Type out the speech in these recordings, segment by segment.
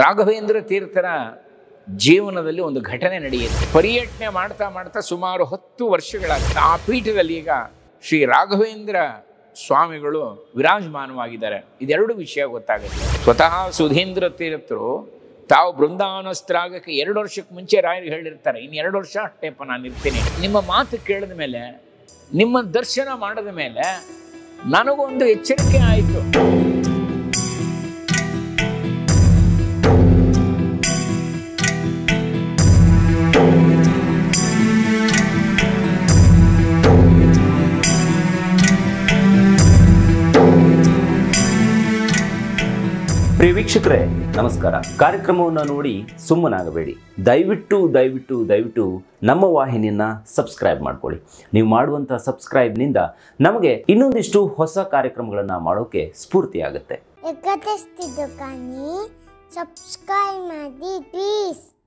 ರಾಘವೇಂದ್ರ ತೀರ್ಥರ ಜೀವನದಲ್ಲಿ ಒಂದು ಘಟನೆ ನಡೆಯುತ್ತೆ ಪರ್ಯಟನೆ ಮಾಡ್ತಾ ಮಾಡ್ತಾ ಸುಮಾರು ಹತ್ತು ವರ್ಷಗಳ ಆ ಪೀಠದಲ್ಲಿ ಈಗ ಶ್ರೀ ರಾಘವೇಂದ್ರ ಸ್ವಾಮಿಗಳು ವಿರಾಜಮಾನವಾಗಿದ್ದಾರೆ ಇದೆರಡು ವಿಷಯ ಗೊತ್ತಾಗುತ್ತೆ ಸ್ವತಃ ಸುಧೀಂದ್ರ ತೀರ್ಥರು ತಾವು ಬೃಂದಾವನಸ್ತ್ರಾಗಕ್ಕೆ ಎರಡು ವರ್ಷಕ್ಕೆ ಮುಂಚೆ ರಾಯರು ಹೇಳಿರ್ತಾರೆ ಇನ್ನು ಎರಡು ವರ್ಷ ಅಷ್ಟೇಪ್ಪ ನಾನು ಇರ್ತೀನಿ ನಿಮ್ಮ ಮಾತು ಕೇಳಿದ ಮೇಲೆ ನಿಮ್ಮ ದರ್ಶನ ಮಾಡಿದ ಮೇಲೆ ನನಗೊಂದು ಎಚ್ಚರಿಕೆ ಆಯಿತು ಪ್ರಿಯ ವೀಕ್ಷಕರೇ ನಮಸ್ಕಾರ ಕಾರ್ಯಕ್ರಮವನ್ನು ನೋಡಿ ಸುಮ್ಮನಾಗಬೇಡಿ ದಯವಿಟ್ಟು ದಯವಿಟ್ಟು ದಯವಿಟ್ಟು ನಮ್ಮ ವಾಹಿನಿಯನ್ನು ಸಬ್ಸ್ಕ್ರೈಬ್ ಮಾಡ್ಕೊಳ್ಳಿ ನೀವು ಮಾಡುವಂಥ ಸಬ್ಸ್ಕ್ರೈಬ್ನಿಂದ ನಮಗೆ ಇನ್ನೊಂದಿಷ್ಟು ಹೊಸ ಕಾರ್ಯಕ್ರಮಗಳನ್ನು ಮಾಡೋಕ್ಕೆ ಸ್ಫೂರ್ತಿಯಾಗುತ್ತೆ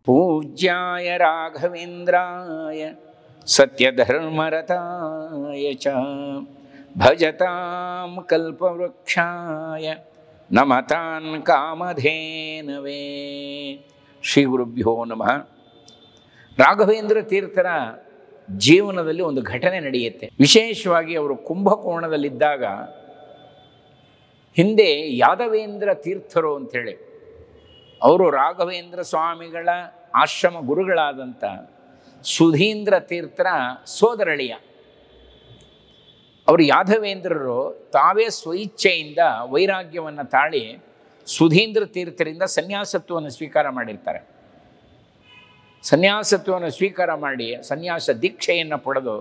ಪೂಜ್ಯಾಯ ರಾಘವೇಂದ್ರಾಯ ಸತ್ಯಧರ್ಮರತಾಯ ಚ ಭಜತಾಂ ಕಲ್ಪವೃಕ್ಷಾಯ ನಮತಾನ್ ಕಾಮಧೇನವೇ ಶ್ರೀ ಗುರುಭ್ಯೋ ನಮಃ ರಾಘವೇಂದ್ರ ತೀರ್ಥರ ಜೀವನದಲ್ಲಿ ಒಂದು ಘಟನೆ ನಡೆಯುತ್ತೆ ವಿಶೇಷವಾಗಿ ಅವರು ಕುಂಭಕೋಣದಲ್ಲಿದ್ದಾಗ ಹಿಂದೆ ಯಾದವೇಂದ್ರ ತೀರ್ಥರು ಅಂಥೇಳಿ ಅವರು ರಾಘವೇಂದ್ರ ಸ್ವಾಮಿಗಳ ಆಶ್ರಮ ಗುರುಗಳಾದಂಥ ಸುಧೀಂದ್ರ ತೀರ್ಥರ ಸೋದರಳಿಯ ಅವರು ಯಾದವೇಂದ್ರರು ತಾವೇ ಸ್ವಇಚ್ಛೆಯಿಂದ ವೈರಾಗ್ಯವನ್ನು ತಾಳಿ ಸುಧೀಂದ್ರ ತೀರ್ಥರಿಂದ ಸನ್ಯಾಸತ್ವವನ್ನು ಸ್ವೀಕಾರ ಮಾಡಿರ್ತಾರೆ ಸನ್ಯಾಸತ್ವವನ್ನು ಸ್ವೀಕಾರ ಮಾಡಿ ಸನ್ಯಾಸ ದೀಕ್ಷೆಯನ್ನು ಪಡೆದು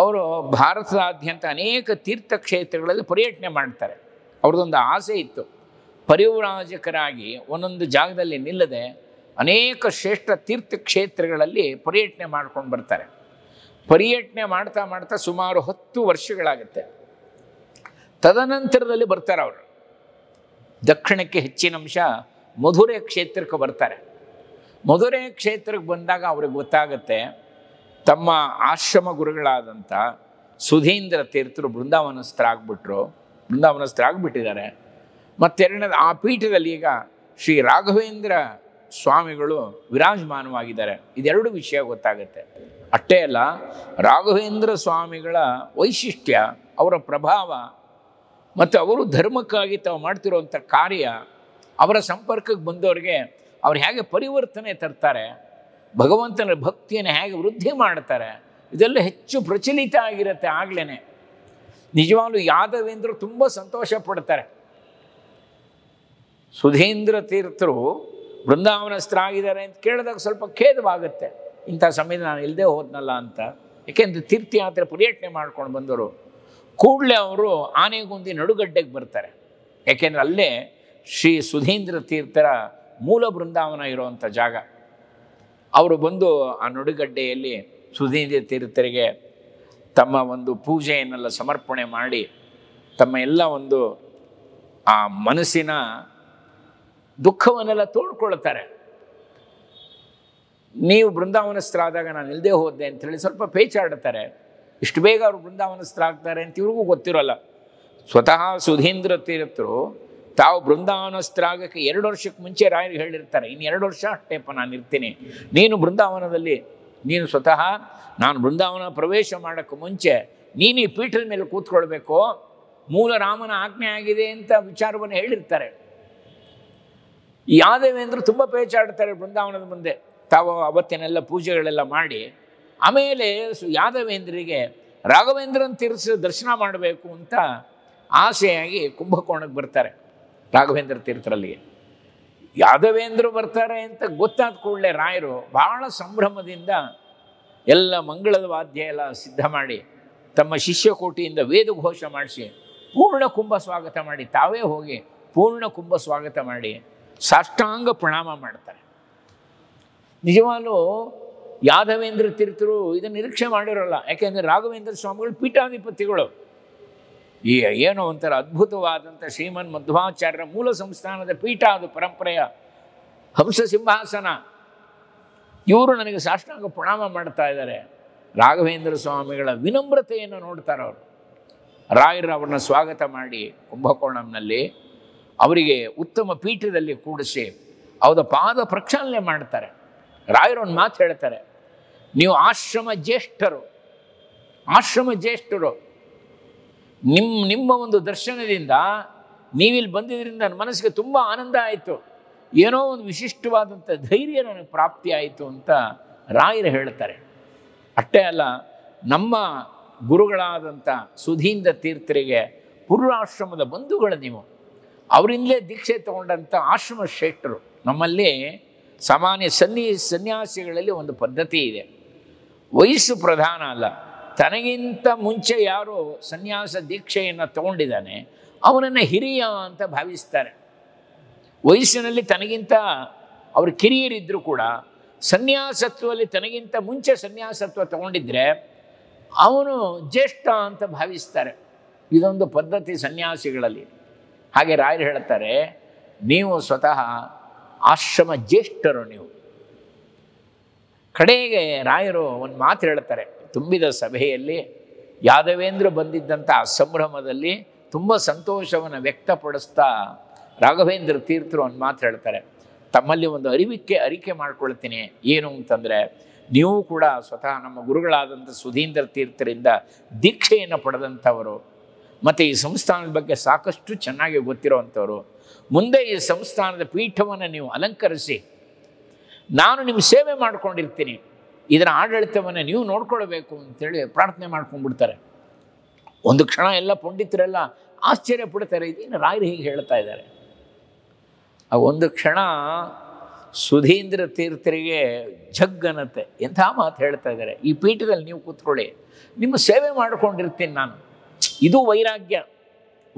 ಅವರು ಭಾರತದಾದ್ಯಂತ ಅನೇಕ ತೀರ್ಥಕ್ಷೇತ್ರಗಳಲ್ಲಿ ಪರ್ಯಟನೆ ಮಾಡ್ತಾರೆ ಅವ್ರದ್ದೊಂದು ಆಸೆ ಇತ್ತು ಪರಿವರಾಜಕರಾಗಿ ಒಂದೊಂದು ಜಾಗದಲ್ಲಿ ನಿಲ್ಲದೆ ಅನೇಕ ಶ್ರೇಷ್ಠ ತೀರ್ಥಕ್ಷೇತ್ರಗಳಲ್ಲಿ ಪರ್ಯಟನೆ ಮಾಡ್ಕೊಂಡು ಬರ್ತಾರೆ ಪರ್ಯಟನೆ ಮಾಡ್ತಾ ಮಾಡ್ತಾ ಸುಮಾರು ಹತ್ತು ವರ್ಷಗಳಾಗುತ್ತೆ ತದನಂತರದಲ್ಲಿ ಬರ್ತಾರೆ ಅವರು ದಕ್ಷಿಣಕ್ಕೆ ಹೆಚ್ಚಿನ ಅಂಶ ಮಧುರೆ ಕ್ಷೇತ್ರಕ್ಕೆ ಬರ್ತಾರೆ ಮಧುರೆ ಕ್ಷೇತ್ರಕ್ಕೆ ಬಂದಾಗ ಅವ್ರಿಗೆ ಗೊತ್ತಾಗುತ್ತೆ ತಮ್ಮ ಆಶ್ರಮ ಗುರುಗಳಾದಂಥ ಸುಧೀಂದ್ರ ತೀರ್ಥರು ಬೃಂದಾವನಸ್ಥರಾಗ್ಬಿಟ್ರು ಮತ್ತೆ ಮತ್ತೆರಡನೇದು ಆ ಪೀಠದಲ್ಲಿ ಈಗ ಶ್ರೀ ರಾಘವೇಂದ್ರ ಸ್ವಾಮಿಗಳು ವಿರಾಜಮಾನವಾಗಿದ್ದಾರೆ ಇದೆರಡು ವಿಷಯ ಗೊತ್ತಾಗುತ್ತೆ ಅಷ್ಟೇ ಅಲ್ಲ ರಾಘವೇಂದ್ರ ಸ್ವಾಮಿಗಳ ವೈಶಿಷ್ಟ್ಯ ಅವರ ಪ್ರಭಾವ ಮತ್ತು ಅವರು ಧರ್ಮಕ್ಕಾಗಿ ತಾವು ಮಾಡ್ತಿರುವಂಥ ಕಾರ್ಯ ಅವರ ಸಂಪರ್ಕಕ್ಕೆ ಬಂದವರಿಗೆ ಅವ್ರು ಹೇಗೆ ಪರಿವರ್ತನೆ ತರ್ತಾರೆ ಭಗವಂತನ ಭಕ್ತಿಯನ್ನು ಹೇಗೆ ವೃದ್ಧಿ ಮಾಡ್ತಾರೆ ಇದೆಲ್ಲ ಹೆಚ್ಚು ಪ್ರಚಲಿತ ಆಗಿರುತ್ತೆ ಆಗ್ಲೇ ನಿಜವಾಗ್ಲೂ ಯಾದವೇಂದ್ರ ತುಂಬ ಸಂತೋಷ ಪಡ್ತಾರೆ ಸುಧೀಂದ್ರ ತೀರ್ಥರು ಬೃಂದಾವನಸ್ಥರಾಗಿದ್ದಾರೆ ಅಂತ ಕೇಳಿದಾಗ ಸ್ವಲ್ಪ ಖೇದವಾಗುತ್ತೆ ಇಂಥ ಸಮಯದಲ್ಲಿ ನಾನು ಇಲ್ಲದೆ ಹೋದ್ನಲ್ಲ ಅಂತ ಏಕೆಂದರೆ ತೀರ್ಥಯಾತ್ರೆ ಪರ್ಯಟನೆ ಮಾಡ್ಕೊಂಡು ಬಂದರು ಕೂಡಲೇ ಅವರು ಆನೆಗುಂದಿ ನಡುಗಡ್ಡೆಗೆ ಬರ್ತಾರೆ ಏಕೆಂದರೆ ಅಲ್ಲೇ ಶ್ರೀ ಸುಧೀಂದ್ರ ತೀರ್ಥರ ಮೂಲ ಬೃಂದಾವನ ಇರುವಂಥ ಜಾಗ ಅವರು ಬಂದು ಆ ನಡುಗಡ್ಡೆಯಲ್ಲಿ ಸುಧೀಂದ್ರ ತೀರ್ಥರಿಗೆ ತಮ್ಮ ಒಂದು ಪೂಜೆಯನ್ನೆಲ್ಲ ಸಮರ್ಪಣೆ ಮಾಡಿ ತಮ್ಮ ಎಲ್ಲ ಒಂದು ಆ ಮನಸ್ಸಿನ ದುಃಖವನ್ನೆಲ್ಲ ತೋಡ್ಕೊಳ್ತಾರೆ ನೀವು ಬೃಂದಾವನಸ್ಥರಾದಾಗ ನಾನು ಇಲ್ಲದೆ ಹೋದೆ ಅಂಥೇಳಿ ಸ್ವಲ್ಪ ಪೇಚಾಡ್ತಾರೆ ಇಷ್ಟು ಬೇಗ ಅವರು ಬೃಂದಾವನಸ್ಥರ ಆಗ್ತಾರೆ ಅಂತ ಇವ್ರಿಗೂ ಗೊತ್ತಿರೋಲ್ಲ ಸ್ವತಃ ಸುಧೀಂದ್ರ ತೀರ್ಥರು ತಾವು ಬೃಂದಾವನಸ್ಥರಾಗಕ್ಕೆ ಎರಡು ವರ್ಷಕ್ಕೆ ಮುಂಚೆ ರಾಯರು ಹೇಳಿರ್ತಾರೆ ಇನ್ನು ಎರಡು ವರ್ಷ ಅಷ್ಟೇಪ್ಪ ನಾನು ಇರ್ತೀನಿ ನೀನು ಬೃಂದಾವನದಲ್ಲಿ ನೀನು ಸ್ವತಃ ನಾನು ಬೃಂದಾವನ ಪ್ರವೇಶ ಮಾಡೋಕ್ಕೆ ಮುಂಚೆ ನೀನು ಈ ಪೀಠದ ಮೇಲೆ ಕೂತ್ಕೊಳ್ಬೇಕು ಮೂಲ ರಾಮನ ಆಜ್ಞೆ ಆಗಿದೆ ಅಂತ ವಿಚಾರವನ್ನು ಹೇಳಿರ್ತಾರೆ ಯಾದವೇಂದ್ರ ತುಂಬ ಪೇಚಾಡ್ತಾರೆ ಬೃಂದಾವನದ ಮುಂದೆ ತಾವು ಅವತ್ತಿನೆಲ್ಲ ಪೂಜೆಗಳೆಲ್ಲ ಮಾಡಿ ಆಮೇಲೆ ಯಾದವೇಂದ್ರಿಗೆ ರಾಘವೇಂದ್ರನ ತೀರ್ಥ ದರ್ಶನ ಮಾಡಬೇಕು ಅಂತ ಆಸೆಯಾಗಿ ಕುಂಭಕೋಣಕ್ಕೆ ಬರ್ತಾರೆ ರಾಘವೇಂದ್ರ ತೀರ್ಥರಲ್ಲಿಗೆ ಯಾದವೇಂದ್ರ ಬರ್ತಾರೆ ಅಂತ ಗೊತ್ತಾದ ಕೂಡಲೇ ರಾಯರು ಭಾಳ ಸಂಭ್ರಮದಿಂದ ಎಲ್ಲ ಮಂಗಳದ ವಾದ್ಯ ಎಲ್ಲ ಸಿದ್ಧ ಮಾಡಿ ತಮ್ಮ ಶಿಷ್ಯಕೋಟಿಯಿಂದ ವೇದ ಘೋಷ ಮಾಡಿಸಿ ಪೂರ್ಣ ಕುಂಭ ಸ್ವಾಗತ ಮಾಡಿ ತಾವೇ ಹೋಗಿ ಪೂರ್ಣ ಕುಂಭ ಸ್ವಾಗತ ಮಾಡಿ ಸಾಷ್ಟಾಂಗ ಪ್ರಣಾಮ ಮಾಡ್ತಾರೆ ನಿಜವಾಗಲೂ ಯಾದವೇಂದ್ರ ತೀರ್ಥರು ಇದನ್ನು ನಿರೀಕ್ಷೆ ಮಾಡಿರೋಲ್ಲ ಯಾಕೆಂದರೆ ರಾಘವೇಂದ್ರ ಸ್ವಾಮಿಗಳು ಪೀಠಾಧಿಪತಿಗಳು ಈ ಏನೋ ಒಂಥರ ಅದ್ಭುತವಾದಂಥ ಶ್ರೀಮನ್ ಮಧ್ವಾಚಾರ್ಯರ ಮೂಲ ಸಂಸ್ಥಾನದ ಪೀಠ ಅದು ಪರಂಪರೆಯ ಹಂಸ ಸಿಂಹಾಸನ ಇವರು ನನಗೆ ಸಾಷ್ಟಾಂಗ ಪ್ರಣಾಮ ಮಾಡ್ತಾ ಇದ್ದಾರೆ ರಾಘವೇಂದ್ರ ಸ್ವಾಮಿಗಳ ವಿನಮ್ರತೆಯನ್ನು ನೋಡ್ತಾರೆ ಅವರು ರಾಯರು ಅವ್ರನ್ನ ಸ್ವಾಗತ ಮಾಡಿ ಕುಂಭಕೋಣಂನಲ್ಲಿ ಅವರಿಗೆ ಉತ್ತಮ ಪೀಠದಲ್ಲಿ ಕೂಡಿಸಿ ಅವರ ಪಾದ ಪ್ರಕ್ಷಾಲನೆ ಮಾಡ್ತಾರೆ ರಾಯರೊಂದು ಮಾತು ಹೇಳ್ತಾರೆ ನೀವು ಆಶ್ರಮ ಜ್ಯೇಷ್ಠರು ಆಶ್ರಮ ಜ್ಯೇಷ್ಠರು ನಿಮ್ಮ ನಿಮ್ಮ ಒಂದು ದರ್ಶನದಿಂದ ನೀವಿಲ್ಲಿ ಬಂದಿದ್ದರಿಂದ ನನ್ನ ಮನಸ್ಸಿಗೆ ತುಂಬ ಆನಂದ ಆಯಿತು ಏನೋ ಒಂದು ವಿಶಿಷ್ಟವಾದಂಥ ಧೈರ್ಯ ನನಗೆ ಪ್ರಾಪ್ತಿ ಆಯಿತು ಅಂತ ರಾಯರು ಹೇಳ್ತಾರೆ ಅಷ್ಟೇ ಅಲ್ಲ ನಮ್ಮ ಗುರುಗಳಾದಂಥ ಸುಧೀಂದ ತೀರ್ಥರಿಗೆ ಪೂರ್ವಾಶ್ರಮದ ಬಂಧುಗಳು ನೀವು ಅವರಿಂದಲೇ ದೀಕ್ಷೆ ತಗೊಂಡಂಥ ಆಶ್ರಮ ಶ್ರೇಷ್ಠರು ನಮ್ಮಲ್ಲಿ ಸಾಮಾನ್ಯ ಸನ್ನಿ ಸನ್ಯಾಸಿಗಳಲ್ಲಿ ಒಂದು ಪದ್ಧತಿ ಇದೆ ವಯಸ್ಸು ಪ್ರಧಾನ ಅಲ್ಲ ತನಗಿಂತ ಮುಂಚೆ ಯಾರು ಸನ್ಯಾಸ ದೀಕ್ಷೆಯನ್ನು ತಗೊಂಡಿದ್ದಾನೆ ಅವನನ್ನು ಹಿರಿಯ ಅಂತ ಭಾವಿಸ್ತಾರೆ ವಯಸ್ಸಿನಲ್ಲಿ ತನಗಿಂತ ಅವರು ಕಿರಿಯರಿದ್ದರೂ ಕೂಡ ಸನ್ಯಾಸತ್ವದಲ್ಲಿ ತನಗಿಂತ ಮುಂಚೆ ಸನ್ಯಾಸತ್ವ ತಗೊಂಡಿದ್ರೆ ಅವನು ಜ್ಯೇಷ್ಠ ಅಂತ ಭಾವಿಸ್ತಾರೆ ಇದೊಂದು ಪದ್ಧತಿ ಸನ್ಯಾಸಿಗಳಲ್ಲಿ ಹಾಗೆ ರಾಯರು ಹೇಳ್ತಾರೆ ನೀವು ಸ್ವತಃ ಆಶ್ರಮ ಜ್ಯೇಷ್ಠರು ನೀವು ಕಡೆಗೆ ರಾಯರು ಒಂದು ಮಾತು ಹೇಳ್ತಾರೆ ತುಂಬಿದ ಸಭೆಯಲ್ಲಿ ಯಾದವೇಂದ್ರ ಬಂದಿದ್ದಂಥ ಸಂಭ್ರಮದಲ್ಲಿ ತುಂಬ ಸಂತೋಷವನ್ನು ವ್ಯಕ್ತಪಡಿಸ್ತಾ ರಾಘವೇಂದ್ರ ತೀರ್ಥರು ಒಂದು ಮಾತು ಹೇಳ್ತಾರೆ ತಮ್ಮಲ್ಲಿ ಒಂದು ಅರಿವಿಕೆ ಅರಿಕೆ ಮಾಡ್ಕೊಳ್ತೀನಿ ಏನು ಅಂತಂದರೆ ನೀವು ಕೂಡ ಸ್ವತಃ ನಮ್ಮ ಗುರುಗಳಾದಂಥ ಸುಧೀಂದ್ರ ತೀರ್ಥರಿಂದ ದೀಕ್ಷೆಯನ್ನು ಪಡೆದಂಥವರು ಮತ್ತು ಈ ಸಂಸ್ಥಾನದ ಬಗ್ಗೆ ಸಾಕಷ್ಟು ಚೆನ್ನಾಗಿ ಗೊತ್ತಿರೋವಂಥವ್ರು ಮುಂದೆ ಈ ಸಂಸ್ಥಾನದ ಪೀಠವನ್ನು ನೀವು ಅಲಂಕರಿಸಿ ನಾನು ನಿಮ್ಮ ಸೇವೆ ಮಾಡ್ಕೊಂಡಿರ್ತೀನಿ ಇದರ ಆಡಳಿತವನ್ನು ನೀವು ನೋಡ್ಕೊಳ್ಬೇಕು ಅಂತೇಳಿ ಪ್ರಾರ್ಥನೆ ಮಾಡ್ಕೊಂಡ್ಬಿಡ್ತಾರೆ ಒಂದು ಕ್ಷಣ ಎಲ್ಲ ಪಂಡಿತರೆಲ್ಲ ಆಶ್ಚರ್ಯ ಪಡ್ತಾರೆ ಇದೇನು ರಾಯರು ಹೀಗೆ ಹೇಳ್ತಾ ಇದ್ದಾರೆ ಆ ಒಂದು ಕ್ಷಣ ಸುಧೀಂದ್ರ ತೀರ್ಥರಿಗೆ ಜಗ್ಗನತೆ ಎಂಥ ಮಾತು ಹೇಳ್ತಾ ಇದ್ದಾರೆ ಈ ಪೀಠದಲ್ಲಿ ನೀವು ಕೂತ್ಕೊಳ್ಳಿ ನಿಮ್ಮ ಸೇವೆ ಮಾಡಿಕೊಂಡಿರ್ತೀನಿ ನಾನು ಇದು ವೈರಾಗ್ಯ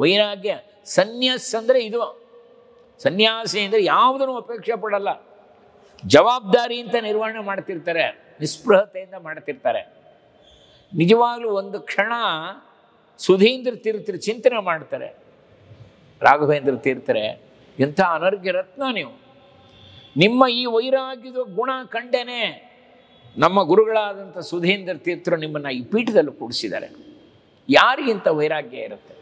ವೈರಾಗ್ಯ ಸನ್ಯಾಸ ಅಂದರೆ ಇದು ಸನ್ಯಾಸಿ ಅಂದರೆ ಯಾವುದನ್ನು ಅಪೇಕ್ಷೆ ಪಡಲ್ಲ ಜವಾಬ್ದಾರಿಯಿಂದ ನಿರ್ವಹಣೆ ಮಾಡ್ತಿರ್ತಾರೆ ನಿಸ್ಪೃಹತೆಯಿಂದ ಮಾಡ್ತಿರ್ತಾರೆ ನಿಜವಾಗಲೂ ಒಂದು ಕ್ಷಣ ಸುಧೀಂದ್ರ ತೀರ್ಥರು ಚಿಂತನೆ ಮಾಡ್ತಾರೆ ರಾಘವೇಂದ್ರ ತೀರ್ಥರೆ ಎಂಥ ಅನರ್ಘ್ಯ ರತ್ನ ನೀವು ನಿಮ್ಮ ಈ ವೈರಾಗ್ಯದ ಗುಣ ಕಂಡೇನೆ ನಮ್ಮ ಗುರುಗಳಾದಂಥ ಸುಧೀಂದ್ರ ತೀರ್ಥರು ನಿಮ್ಮನ್ನು ಈ ಪೀಠದಲ್ಲಿ ಕೂಡಿಸಿದ್ದಾರೆ ಯಾರಿಗಿಂತ ವೈರಾಗ್ಯ ಇರುತ್ತೆ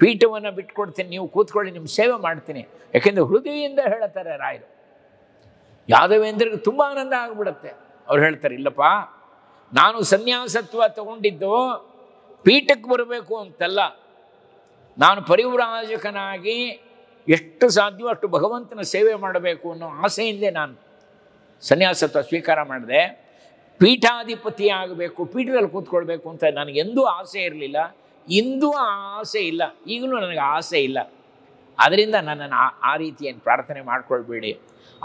ಪೀಠವನ್ನು ಬಿಟ್ಕೊಡ್ತೀನಿ ನೀವು ಕೂತ್ಕೊಳ್ಳಿ ನಿಮ್ಮ ಸೇವೆ ಮಾಡ್ತೀನಿ ಯಾಕೆಂದರೆ ಹೃದಯದಿಂದ ಹೇಳ್ತಾರೆ ರಾಯರು ಯಾದವೇಂದ್ರಿಗೆ ತುಂಬ ಆನಂದ ಆಗಿಬಿಡುತ್ತೆ ಅವ್ರು ಹೇಳ್ತಾರೆ ಇಲ್ಲಪ್ಪ ನಾನು ಸನ್ಯಾಸತ್ವ ತಗೊಂಡಿದ್ದು ಪೀಠಕ್ಕೆ ಬರಬೇಕು ಅಂತಲ್ಲ ನಾನು ಪರಿವ್ರಾಜಕನಾಗಿ ಎಷ್ಟು ಸಾಧ್ಯವೋ ಅಷ್ಟು ಭಗವಂತನ ಸೇವೆ ಮಾಡಬೇಕು ಅನ್ನೋ ಆಸೆಯಿಂದಲೇ ನಾನು ಸನ್ಯಾಸತ್ವ ಸ್ವೀಕಾರ ಮಾಡಿದೆ ಪೀಠಾಧಿಪತಿ ಆಗಬೇಕು ಪೀಠದಲ್ಲಿ ಕೂತ್ಕೊಳ್ಬೇಕು ಅಂತ ನನಗೆಂದೂ ಆಸೆ ಇರಲಿಲ್ಲ ಇಂದು ಆ ಆಸೆ ಇಲ್ಲ ಈಗಲೂ ನನಗೆ ಆಸೆ ಇಲ್ಲ ಅದರಿಂದ ನನ್ನನ್ನು ಆ ರೀತಿಯನ್ನು ಪ್ರಾರ್ಥನೆ ಮಾಡಿಕೊಳ್ಬೇಡಿ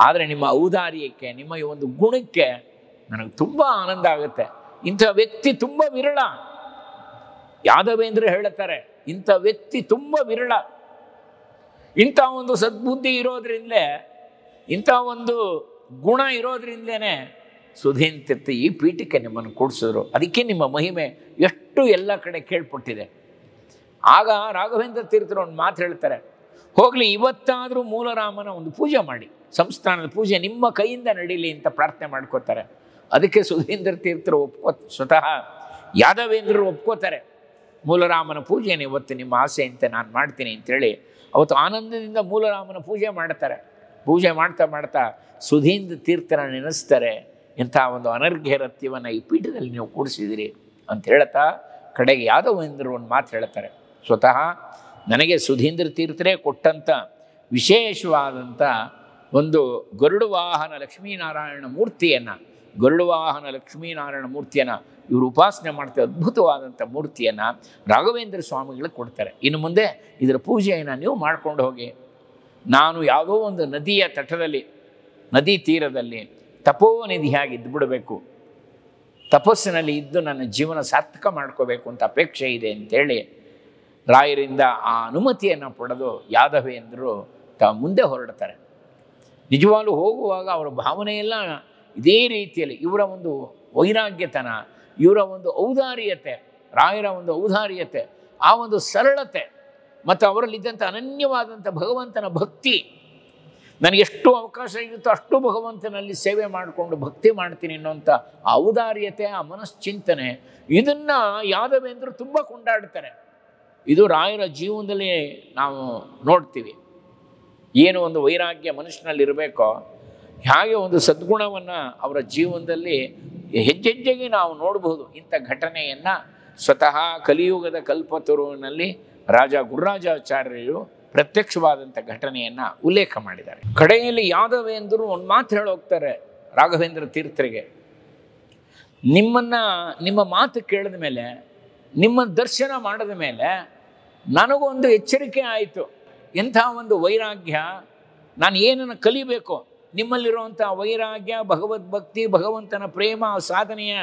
ಆದರೆ ನಿಮ್ಮ ಔದಾರ್ಯಕ್ಕೆ ನಿಮ್ಮ ಈ ಒಂದು ಗುಣಕ್ಕೆ ನನಗೆ ತುಂಬ ಆನಂದ ಆಗುತ್ತೆ ಇಂಥ ವ್ಯಕ್ತಿ ತುಂಬ ವಿರಳ ಯಾದವೇಂದ್ರ ಹೇಳುತ್ತಾರೆ ಇಂಥ ವ್ಯಕ್ತಿ ತುಂಬ ವಿರಳ ಇಂಥ ಒಂದು ಸದ್ಬುದ್ಧಿ ಇರೋದ್ರಿಂದಲೇ ಇಂಥ ಒಂದು ಗುಣ ಇರೋದ್ರಿಂದಲೇ ಸುಧೀನ್ ತೀರ್ಥ ಈ ಪೀಠಕ್ಕೆ ನಿಮ್ಮನ್ನು ಕೂಡಿಸಿದ್ರು ಅದಕ್ಕೆ ನಿಮ್ಮ ಮಹಿಮೆ ಎಷ್ಟು ಎಲ್ಲ ಕಡೆ ಕೇಳ್ಪಟ್ಟಿದೆ ಆಗ ರಾಘವೇಂದ್ರ ತೀರ್ಥರು ಒಂದು ಮಾತು ಹೇಳ್ತಾರೆ ಹೋಗಲಿ ಇವತ್ತಾದರೂ ಮೂಲರಾಮನ ಒಂದು ಪೂಜೆ ಮಾಡಿ ಸಂಸ್ಥಾನದ ಪೂಜೆ ನಿಮ್ಮ ಕೈಯಿಂದ ನಡೀಲಿ ಅಂತ ಪ್ರಾರ್ಥನೆ ಮಾಡ್ಕೋತಾರೆ ಅದಕ್ಕೆ ಸುಧೀಂದ್ರ ತೀರ್ಥರು ಒಪ್ಕೋ ಸ್ವತಃ ಯಾದವೇಂದ್ರರು ಒಪ್ಕೋತಾರೆ ಮೂಲರಾಮನ ಪೂಜೆಯನ್ನು ಇವತ್ತು ನಿಮ್ಮ ಆಸೆಯಂತೆ ನಾನು ಮಾಡ್ತೀನಿ ಅಂತೇಳಿ ಅವತ್ತು ಆನಂದದಿಂದ ಮೂಲರಾಮನ ಪೂಜೆ ಮಾಡ್ತಾರೆ ಪೂಜೆ ಮಾಡ್ತಾ ಮಾಡ್ತಾ ಸುಧೀಂದ್ರ ತೀರ್ಥನ ನೆನೆಸ್ತಾರೆ ಇಂಥ ಒಂದು ಅನರ್ಘ್ಯ ರಥ್ಯವನ್ನು ಈ ಪೀಠದಲ್ಲಿ ನೀವು ಕೂಡಿಸಿದಿರಿ ಅಂತ ಹೇಳ್ತಾ ಕಡೆಗೆ ಯಾವುದೋ ಒಂದು ಮಾತು ಹೇಳ್ತಾರೆ ಸ್ವತಃ ನನಗೆ ಸುಧೀಂದ್ರ ತೀರ್ಥರೇ ಕೊಟ್ಟಂಥ ವಿಶೇಷವಾದಂಥ ಒಂದು ವಾಹನ ಲಕ್ಷ್ಮೀನಾರಾಯಣ ಮೂರ್ತಿಯನ್ನು ವಾಹನ ಲಕ್ಷ್ಮೀನಾರಾಯಣ ಮೂರ್ತಿಯನ್ನು ಇವರು ಉಪಾಸನೆ ಮಾಡ್ತಾ ಅದ್ಭುತವಾದಂಥ ಮೂರ್ತಿಯನ್ನು ರಾಘವೇಂದ್ರ ಸ್ವಾಮಿಗಳಿಗೆ ಕೊಡ್ತಾರೆ ಇನ್ನು ಮುಂದೆ ಇದರ ಪೂಜೆಯನ್ನು ನೀವು ಮಾಡ್ಕೊಂಡು ಹೋಗಿ ನಾನು ಯಾವುದೋ ಒಂದು ನದಿಯ ತಟದಲ್ಲಿ ನದಿ ತೀರದಲ್ಲಿ ತಪೋನಿಧಿ ಹಾಗೆ ಇದ್ದುಬಿಡಬೇಕು ತಪಸ್ಸಿನಲ್ಲಿ ಇದ್ದು ನನ್ನ ಜೀವನ ಸಾರ್ಥಕ ಮಾಡ್ಕೋಬೇಕು ಅಂತ ಅಪೇಕ್ಷೆ ಇದೆ ಅಂತೇಳಿ ರಾಯರಿಂದ ಆ ಅನುಮತಿಯನ್ನು ಪಡೆದು ಯಾದವೇಂದ್ರರು ತ ಮುಂದೆ ಹೊರಡ್ತಾರೆ ನಿಜವಾಗ್ಲೂ ಹೋಗುವಾಗ ಅವರ ಭಾವನೆಯೆಲ್ಲ ಇದೇ ರೀತಿಯಲ್ಲಿ ಇವರ ಒಂದು ವೈರಾಗ್ಯತನ ಇವರ ಒಂದು ಔದಾರ್ಯತೆ ರಾಯರ ಒಂದು ಔದಾರ್ಯತೆ ಆ ಒಂದು ಸರಳತೆ ಮತ್ತು ಅವರಲ್ಲಿದ್ದಂಥ ಅನನ್ಯವಾದಂಥ ಭಗವಂತನ ಭಕ್ತಿ ನನಗೆಷ್ಟು ಅವಕಾಶ ಇರುತ್ತೋ ಅಷ್ಟು ಭಗವಂತನಲ್ಲಿ ಸೇವೆ ಮಾಡಿಕೊಂಡು ಭಕ್ತಿ ಮಾಡ್ತೀನಿ ಅನ್ನೋಂಥ ಔದಾರ್ಯತೆ ಆ ಮನಶ್ಚಿಂತನೆ ಇದನ್ನು ಯಾದವೇಂದ್ರರು ತುಂಬ ಕೊಂಡಾಡ್ತಾರೆ ಇದು ರಾಯರ ಜೀವನದಲ್ಲಿ ನಾವು ನೋಡ್ತೀವಿ ಏನು ಒಂದು ವೈರಾಗ್ಯ ಮನುಷ್ಯನಲ್ಲಿರಬೇಕೋ ಹಾಗೆ ಒಂದು ಸದ್ಗುಣವನ್ನು ಅವರ ಜೀವನದಲ್ಲಿ ಹೆಜ್ಜೆಜ್ಜೆಗೆ ನಾವು ನೋಡಬಹುದು ಇಂಥ ಘಟನೆಯನ್ನು ಸ್ವತಃ ಕಲಿಯುಗದ ಕಲ್ಪತರುವಿನಲ್ಲಿ ರಾಜ ಗುರುರಾಜಾಚಾರ್ಯರು ಪ್ರತ್ಯಕ್ಷವಾದಂಥ ಘಟನೆಯನ್ನು ಉಲ್ಲೇಖ ಮಾಡಿದ್ದಾರೆ ಕಡೆಯಲ್ಲಿ ಯಾದವೇಂದರು ಒಂದು ಮಾತು ಹೇಳೋಗ್ತಾರೆ ರಾಘವೇಂದ್ರ ತೀರ್ಥರಿಗೆ ನಿಮ್ಮನ್ನು ನಿಮ್ಮ ಮಾತು ಕೇಳಿದ ಮೇಲೆ ನಿಮ್ಮ ದರ್ಶನ ಮಾಡಿದ ಮೇಲೆ ನನಗೊಂದು ಎಚ್ಚರಿಕೆ ಆಯಿತು ಎಂಥ ಒಂದು ವೈರಾಗ್ಯ ನಾನು ಏನನ್ನು ಕಲಿಬೇಕು ನಿಮ್ಮಲ್ಲಿರುವಂಥ ವೈರಾಗ್ಯ ಭಗವದ್ ಭಕ್ತಿ ಭಗವಂತನ ಪ್ರೇಮ ಸಾಧನೆಯ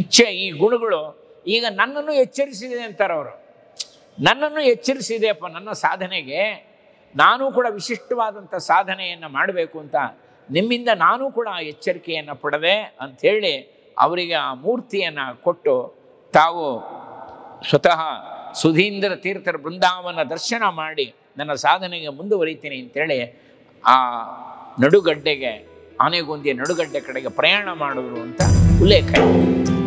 ಇಚ್ಛೆ ಈ ಗುಣಗಳು ಈಗ ನನ್ನನ್ನು ಎಚ್ಚರಿಸಿದೆ ಅಂತಾರೆ ಅವರು ನನ್ನನ್ನು ಎಚ್ಚರಿಸಿದೆಯಪ್ಪ ನನ್ನ ಸಾಧನೆಗೆ ನಾನು ಕೂಡ ವಿಶಿಷ್ಟವಾದಂಥ ಸಾಧನೆಯನ್ನು ಮಾಡಬೇಕು ಅಂತ ನಿಮ್ಮಿಂದ ನಾನೂ ಕೂಡ ಆ ಎಚ್ಚರಿಕೆಯನ್ನು ಪಡೆದೆ ಅಂಥೇಳಿ ಅವರಿಗೆ ಆ ಮೂರ್ತಿಯನ್ನು ಕೊಟ್ಟು ತಾವು ಸ್ವತಃ ಸುಧೀಂದ್ರ ತೀರ್ಥರ ಬೃಂದಾವನ ದರ್ಶನ ಮಾಡಿ ನನ್ನ ಸಾಧನೆಗೆ ಮುಂದುವರಿತೀನಿ ಅಂತೇಳಿ ಆ ನಡುಗಡ್ಡೆಗೆ ಆನೆಗೊಂದಿಯ ನಡುಗಡ್ಡೆ ಕಡೆಗೆ ಪ್ರಯಾಣ ಮಾಡುವುದು ಅಂತ ಉಲ್ಲೇಖ